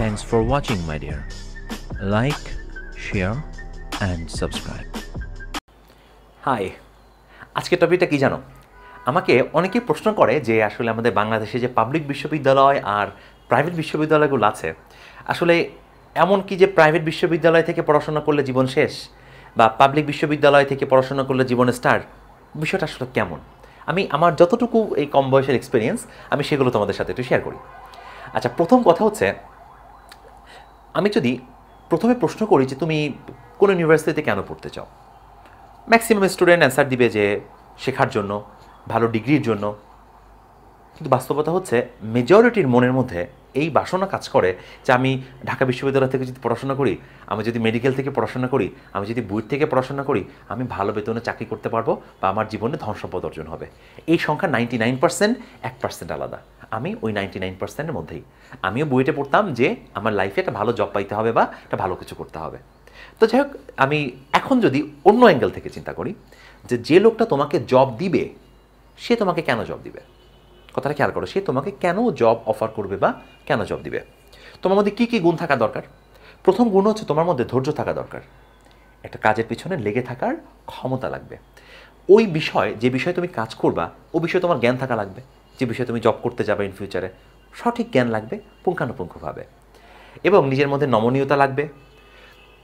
Thanks for watching my dear. Like, share and subscribe. Hi আজকের টপিকটা কি জানো আমাকে অনেকেই প্রশ্ন করে যে আসলে আমাদের বাংলাদেশে যে পাবলিক বিশ্ববিদ্যালয় আর প্রাইভেট বিশ্ববিদ্যালয়গুলো আছে আসলে এমন কি যে প্রাইভেট বিশ্ববিদ্যালয় থেকে পড়াশোনা করলে জীবন শেষ বা পাবলিক বিশ্ববিদ্যালয় থেকে পড়াশোনা করলে জীবন স্টার বিষয়টা আসলে কেমন আমি আমার যতটুকু এই কম বয়সের এক্সপিরিয়েন্স আমি সেগুলো তোমাদের সাথে একটু শেয়ার করি আচ্ছা প্রথম কথা হচ্ছে আমি যদি প্রথমে প্রশ্ন করি যে তুমি কোন ইউনিভার্সিটিতে কেন পড়তে চাও ম্যাক্সিমাম স্টুডেন্ট অ্যান্সার দিবে যে শেখার জন্য ভালো ডিগ্রির জন্য কিন্তু বাস্তবতা হচ্ছে মেজরিটির মনের মধ্যে এই বাসনা কাজ করে যে আমি ঢাকা বিশ্ববিদ্যালয় থেকে যদি পড়াশোনা করি আমি যদি মেডিকেল থেকে পড়াশোনা করি আমি যদি বুয়েট থেকে পড়াশোনা করি আমি ভালো বেতনে চাকরি করতে পারবো বা আমার জীবনে ধন সম্পদ অর্জন হবে এই সংখ্যা নাইনটি নাইন পার্সেন্ট এক পার্সেন্ট আলাদা আমি ওই নাইনটি নাইন পার্সেন্টের মধ্যেই আমিও বুয়েটে পড়তাম যে আমার লাইফে একটা ভালো জব পাইতে হবে বা একটা ভালো কিছু করতে হবে তো যাই হোক আমি এখন যদি অন্য অ্যাঙ্গেল থেকে চিন্তা করি যে যে লোকটা তোমাকে জব দিবে সে তোমাকে কেন জব দিবে কথাটা খেয়াল করো সে তোমাকে কেন জব অফার করবে বা কেন জব দিবে তোমার মধ্যে কী কী গুণ থাকা দরকার প্রথম গুণ হচ্ছে তোমার মধ্যে ধৈর্য থাকা দরকার একটা কাজের পিছনে লেগে থাকার ক্ষমতা লাগবে ওই বিষয় যে বিষয়ে তুমি কাজ করবা ও বিষয়ে তোমার জ্ঞান থাকা লাগবে যে বিষয়ে তুমি জব করতে যাবে ইন ফিউচারে সঠিক জ্ঞান লাগবে পুঙ্খানুপুঙ্খভাবে এবং নিজের মধ্যে নমনীয়তা লাগবে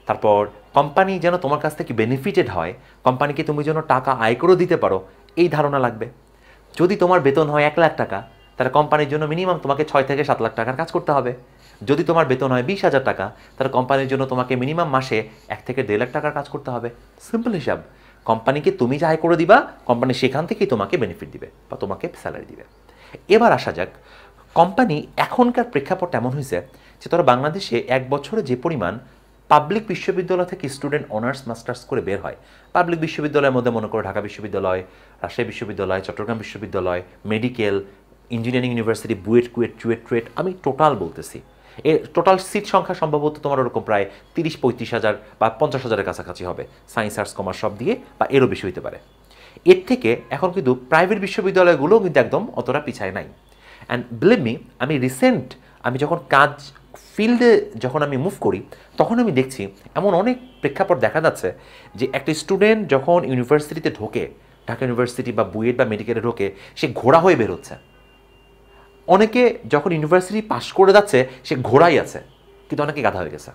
তারপর কোম্পানি যেন তোমার কাছ থেকে বেনিফিটেড হয় কোম্পানিকে তুমি যেন টাকা আয় করেও দিতে পারো এই ধারণা লাগবে যদি তোমার বেতন হয় এক লাখ টাকা তাহলে কোম্পানির জন্য মিনিমাম তোমাকে ছয় থেকে সাত লাখ টাকার কাজ করতে হবে যদি তোমার বেতন হয় বিশ হাজার টাকা তাহলে কোম্পানির জন্য তোমাকে মিনিমাম মাসে এক থেকে দেড় লাখ টাকার কাজ করতে হবে সিম্পল হিসাব কোম্পানিকে তুমি যাই করে দিবা কোম্পানি সেখান থেকেই তোমাকে বেনিফিট দিবে বা তোমাকে স্যালারি দিবে এবার আসা যাক কোম্পানি এখনকার প্রেক্ষাপট এমন হয়েছে যে তোরা বাংলাদেশে এক বছরে যে পরিমাণ পাবলিক বিশ্ববিদ্যালয় থেকে স্টুডেন্ট অনার্স মাস্টার্স করে বের হয় পাবলিক বিশ্ববিদ্যালয়ের মধ্যে মনে করো ঢাকা বিশ্ববিদ্যালয় রাজশাহী বিশ্ববিদ্যালয় চট্টগ্রাম বিশ্ববিদ্যালয় medical engineering university BUET KUET CUET TUET আমি টোটাল বলতেছি এর টোটাল সিট সংখ্যা সম্ভবত তোমার ওরকম প্রায় তিরিশ পঁয়ত্রিশ হাজার বা পঞ্চাশ হাজারের কাছাকাছি হবে সায়েন্স আর্টস কমার্স সব দিয়ে বা এরও বেশি হইতে পারে এর থেকে এখন কিন্তু প্রাইভেট বিশ্ববিদ্যালয়গুলোও কিন্তু একদম অতটা পিছায় নাই অ্যান্ড বিলিভ মি আমি রিসেন্ট আমি যখন কাজ ফিল্ডে যখন আমি মুভ করি তখন আমি দেখছি এমন অনেক প্রেক্ষাপট দেখা যাচ্ছে যে একটা স্টুডেন্ট যখন ইউনিভার্সিটিতে ঢোকে ঢাকা ইউনিভার্সিটি বা বুয়েট বা মেডিকেলে ঢোকে সে ঘোড়া হয়ে বেরোচ্ছে অনেকে যখন ইউনিভার্সিটি পাশ করে যাচ্ছে সে ঘোড়াই আছে কিন্তু অনেকে গাধা হয়ে গেছে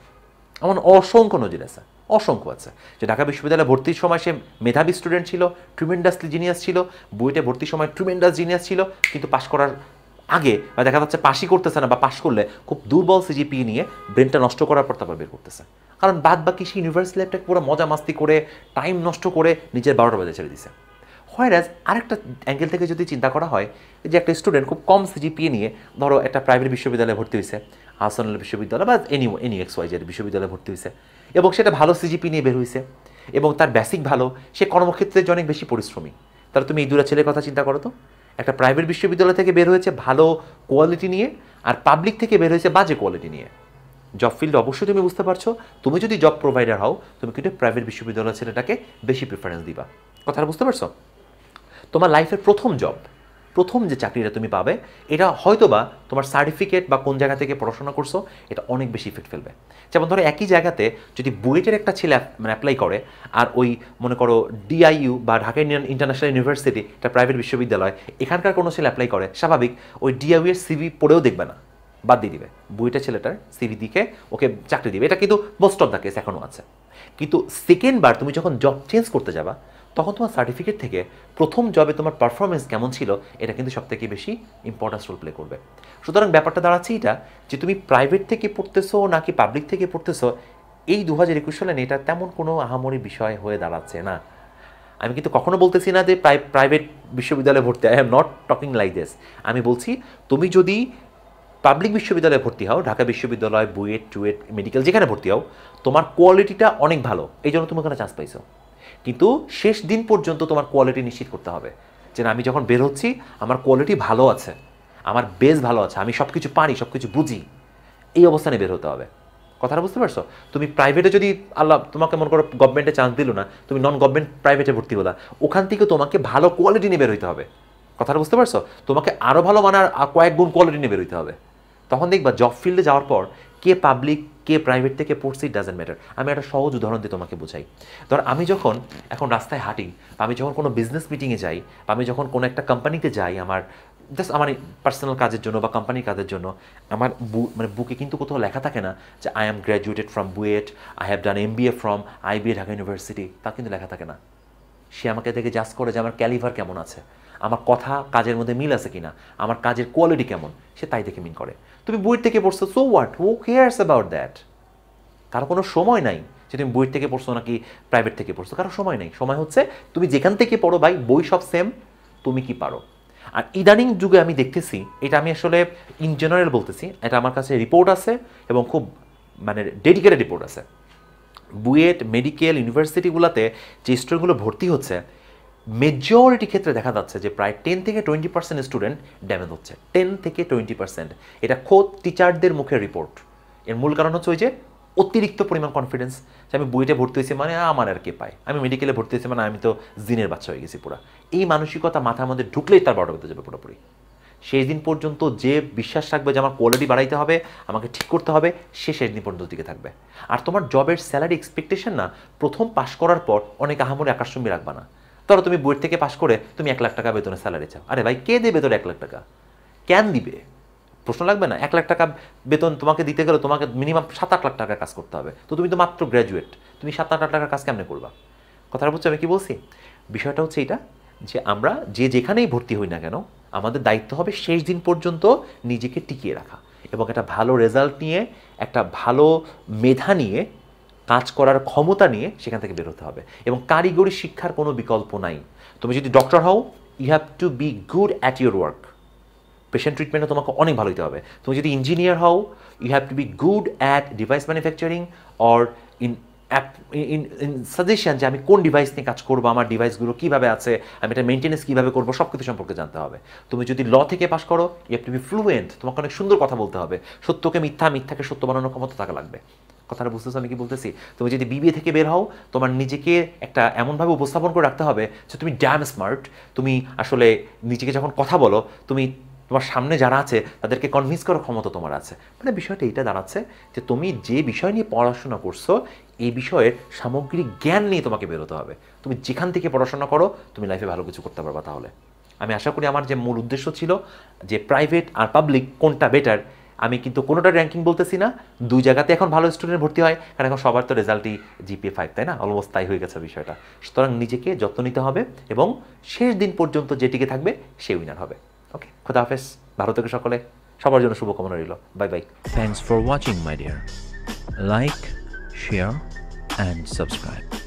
এমন অসংখ্য নজির আছে অসংখ্য আছে যে ঢাকা বিশ্ববিদ্যালয়ে ভর্তির সময় সে মেধাবী স্টুডেন্ট ছিল ট্রিমেন্ডাসলি জিনিয়াস ছিল বুয়েটে ভর্তির সময় ট্রিমেন্ডাস জিনিয়াস ছিল কিন্তু পাশ করার আগে বা মানে দেখা যাচ্ছে পাশই করতেছে না বা পাশ করলে খুব দুর্বল সিজিপি e নিয়ে ব্রেনটা নষ্ট করার পর তারপর বের করতেছে কারণ বাদ বাকি সে ইউনিভার্সিটি লাইফটাকে পুরো মজা মাস্তি করে টাইম নষ্ট করে নিজের বারোটা বাজে ছেড়ে দিছে হোয়ারাজ আরেকটা অ্যাঙ্গেল থেকে যদি চিন্তা করা হয় যে একটা স্টুডেন্ট খুব কম সিজিপিএ e নিয়ে ধরো একটা প্রাইভেট বিশ্ববিদ্যালয়ে ভর্তি হয়েছে আসনাল বিশ্ববিদ্যালয় বা এনি এনি এক্স ওয়াইজের বিশ্ববিদ্যালয়ে ভর্তি হয়েছে এবং সেটা ভালো সিজিপি e নিয়ে বের হয়েছে এবং তার বেসিক ভালো সে কর্মক্ষেত্রে অনেক বেশি পরিশ্রমী তাহলে তুমি এই দুরা ছেলের কথা চিন্তা করো তো একটা প্রাইভেট বিশ্ববিদ্যালয় থেকে বের হয়েছে ভালো কোয়ালিটি নিয়ে আর পাবলিক থেকে বের হয়েছে বাজে কোয়ালিটি নিয়ে জব ফিল্ড অবশ্যই তুমি বুঝতে পারছো তুমি যদি জব প্রোভাইডার হও তুমি কিন্তু প্রাইভেট বিশ্ববিদ্যালয়ের ছেলেটাকে বেশি প্রিফারেন্স দিবা কথাটা বুঝতে পারছো তোমার লাইফের প্রথম জব প্রথম যে চাকরিটা তুমি পাবে এটা হয়তোবা তোমার সার্টিফিকেট বা কোন জায়গা থেকে পড়াশোনা করছো এটা অনেক বেশি ইফেক্ট ফেলবে যেমন ধরো একই জায়গাতে যদি বুয়েটের একটা ছেলে মানে অ্যাপ্লাই করে আর ওই মনে করো ডিআইইউ বা ঢাকা ইন্ডিয়ান ইন্টারন্যাশনাল ইউনিভার্সিটি একটা প্রাইভেট বিশ্ববিদ্যালয় এখানকার কোনো ছেলে অ্যাপ্লাই করে স্বাভাবিক ওই ডিআইউয়ের এর সিভি পড়েও দেখবে না বাদ দিয়ে দিবে বুয়েটা ছেলেটার সিভি দিকে ওকে চাকরি দিবে এটা কিন্তু মোস্ট অফ দ্য কেস এখনও আছে কিন্তু সেকেন্ড বার তুমি যখন জব চেঞ্জ করতে যাবা তখন তোমার সার্টিফিকেট থেকে প্রথম জবে তোমার পারফরমেন্স কেমন ছিল এটা কিন্তু সব থেকে বেশি ইম্পর্টেন্স রোল প্লে করবে সুতরাং ব্যাপারটা দাঁড়াচ্ছে এটা যে তুমি প্রাইভেট থেকে পড়তেছো নাকি পাবলিক থেকে পড়তেছো এই দু হাজার একুশ সালে এটা তেমন কোনো আহামরি বিষয় হয়ে দাঁড়াচ্ছে না আমি কিন্তু কখনো বলতেছি না যে প্রাইভেট বিশ্ববিদ্যালয়ে ভর্তি I am not talking like this আমি বলছি তুমি যদি পাবলিক বিশ্ববিদ্যালয়ে ভর্তি হও ঢাকা বিশ্ববিদ্যালয় বুয়েট টুয়েট মেডিকেল যেখানে ভর্তি হও তোমার কোয়ালিটিটা অনেক ভালো এই জন্য তুমি ওখানে চান্স পাইছো কিন্তু শেষ দিন পর্যন্ত তোমার কোয়ালিটি নিশ্চিত করতে হবে যে আমি যখন বের হচ্ছি আমার কোয়ালিটি ভালো আছে আমার বেস ভালো আছে আমি সব কিছু পারি সব কিছু বুঝি এই অবস্থানে বের হতে হবে কথাটা বুঝতে পারছো তুমি প্রাইভেটে যদি আল্লাহ তোমাকে মনে করো গভর্নমেন্টে চান্স দিল না তুমি নন গভর্নমেন্ট প্রাইভেটে ভর্তি হলা ওখান থেকে তোমাকে ভালো কোয়ালিটি নিয়ে বের হইতে হবে কথাটা বুঝতে পারছো তোমাকে আরও ভালো মানার কয়েক গুণ কোয়ালিটি নিয়ে বের হইতে হবে তখন দেখবা জব ফিল্ডে যাওয়ার পর কে পাবলিক কে প্রাইভেট থেকে পড়ছে ইট ডাজেন্ট ম্যাটার আমি একটা সহজ উদাহরণ দিয়ে তোমাকে বোঝাই ধর আমি যখন এখন রাস্তায় হাঁটি বা আমি যখন কোনো বিজনেস মিটিংয়ে যাই বা আমি যখন কোনো একটা কোম্পানিতে যাই আমার জাস্ট আমার পার্সোনাল কাজের জন্য বা কোম্পানির কাজের জন্য আমার মানে বুকে কিন্তু কোথাও লেখা থাকে না যে I am graduated from BUET I have done M B A from IBA Dhaka university তা কিন্তু লেখা থাকে না সে আমাকে দেখে জাস্ট করে যে আমার ক্যালিভার কেমন আছে আমার কথা কাজের মধ্যে মিল আছে কিনা আমার কাজের কোয়ালিটি কেমন সে তাই দেখে মিন করে তুমি বইয়ের থেকে পড়ছো so what who cares about that কারো কোনো সময় নাই যে তুমি বইয়ের থেকে পড়ছো নাকি প্রাইভেট থেকে পড়ছো কারো সময় নেই সময় হচ্ছে তুমি যেখান থেকে পড়ো ভাই বই সব সেম তুমি কি পারো আর ইদানিং যুগে আমি দেখতেছি এটা আমি আসলে ইন জেনারেল বলতেছি এটা আমার কাছে রিপোর্ট আছে এবং খুব মানে ডেডিকেটেড রিপোর্ট আছে বুয়েট মেডিকেল ইউনিভার্সিটিগুলোতে যে স্টুডেন্টগুলো ভর্তি হচ্ছে মেজরিটি ক্ষেত্রে দেখা যাচ্ছে যে প্রায় টেন থেকে টোয়েন্টি পার্সেন্ট স্টুডেন্ট ড্যামেজ হচ্ছে টেন থেকে টোয়েন্টি পার্সেন্ট এটা খোদ টিচারদের মুখে রিপোর্ট এর মূল কারণ হচ্ছে ওই যে অতিরিক্ত পরিমাণ কনফিডেন্স যে আমি বইটা ভর্তি হয়েছি মানে আমার আর কে পাই আমি মেডিকেলে ভর্তি হয়েছি মানে আমি তো জিনের বাচ্চা হয়ে গেছি পুরো এই মানসিকতা মাথার মধ্যে ঢুকলেই তার বারোটা বেঁধে যাবে পুরোপুরি সেই দিন পর্যন্ত যে বিশ্বাস থাকবে যে আমার কোয়ালিটি বাড়াইতে হবে আমাকে ঠিক করতে হবে সে শেষ দিন পর্যন্ত দিকে থাকবে আর তোমার জবের স্যালারি এক্সপেকটেশন না প্রথম পাশ করার পর অনেক আহামরি আকাশ্রমী রাখবে না ধরো তুমি বোর্ড থেকে পাশ করে তুমি এক লাখ টাকা বেতনের স্যালারি চাও আরে ভাই কে দেবে তোর এক লাখ টাকা কেন দিবে প্রশ্ন লাগবে না এক লাখ টাকা বেতন তোমাকে দিতে গেলে তোমাকে মিনিমাম সাত আট লাখ টাকা কাজ করতে হবে তো তুমি তো মাত্র গ্র্যাজুয়েট তুমি সাত আট লাখ টাকার কাজ কেমনে করবা কথাটা বুঝছো আমি কি বলছি বিষয়টা হচ্ছে এটা যে আমরা যে যেখানেই ভর্তি হই না কেন আমাদের দায়িত্ব হবে শেষ দিন পর্যন্ত নিজেকে টিকিয়ে রাখা এবং একটা ভালো রেজাল্ট নিয়ে একটা ভালো মেধা নিয়ে কাজ করার ক্ষমতা নিয়ে সেখান থেকে বেরোতে হবে এবং কারিগরি শিক্ষার কোনো বিকল্প নাই তুমি যদি ডক্টর হও you have to be good at your work patient ট্রিটমেন্টে তোমাকে অনেক ভালো দিতে হবে তুমি যদি ইঞ্জিনিয়ার হও you have to be good at device manufacturing or in suggestion যে আমি কোন ডিভাইস নিয়ে কাজ করবো আমার ডিভাইসগুলো কীভাবে আছে আমি এটা মেনটেন্স কীভাবে করবো সব কিছু সম্পর্কে জানতে হবে তুমি যদি ল থেকে পাশ করো you have to be fluent তোমাকে অনেক সুন্দর কথা বলতে হবে সত্যকে মিথ্যা মিথ্যাকে সত্য বানানোর ক্ষমতা থাকা লাগবে কথাটা বুঝতেছো আমি কি বলতেছি তুমি যদি বিবিএ থেকে বের হও তোমার নিজেকে একটা এমনভাবে উপস্থাপন করে রাখতে হবে যে তুমি ড্যাম স্মার্ট তুমি আসলে নিজেকে যখন কথা বলো তুমি তোমার সামনে যারা আছে তাদেরকে কনভিন্স করার ক্ষমতা তোমার আছে মানে বিষয়টা এইটা দাঁড়াচ্ছে যে তুমি যে বিষয় নিয়ে পড়াশোনা করছো এই বিষয়ের সামগ্রিক জ্ঞান নিয়ে তোমাকে বেরোতে হবে তুমি যেখান থেকে পড়াশোনা করো তুমি লাইফে ভালো কিছু করতে পারবা তাহলে আমি আশা করি আমার যে মূল উদ্দেশ্য ছিল যে প্রাইভেট আর পাবলিক কোনটা বেটার আমি কিন্তু কোনোটা র্যাঙ্কিং বলতেছি না দুই জায়গাতে এখন ভালো স্টুডেন্ট ভর্তি হয় কারণ এখন সবার তো রেজাল্টই জিপিএ ফাইভ তাই না অলমোস্ট তাই হয়ে গেছে বিষয়টা সুতরাং নিজেকে যত্ন নিতে হবে এবং শেষ দিন পর্যন্ত যেটিকে থাকবে সে উইনার হবে ওকে খোদা হাফেজ ভালো থেকে সকলে সবার জন্য শুভকামনা রইল bye bye thanks for watching my dear like share and subscribe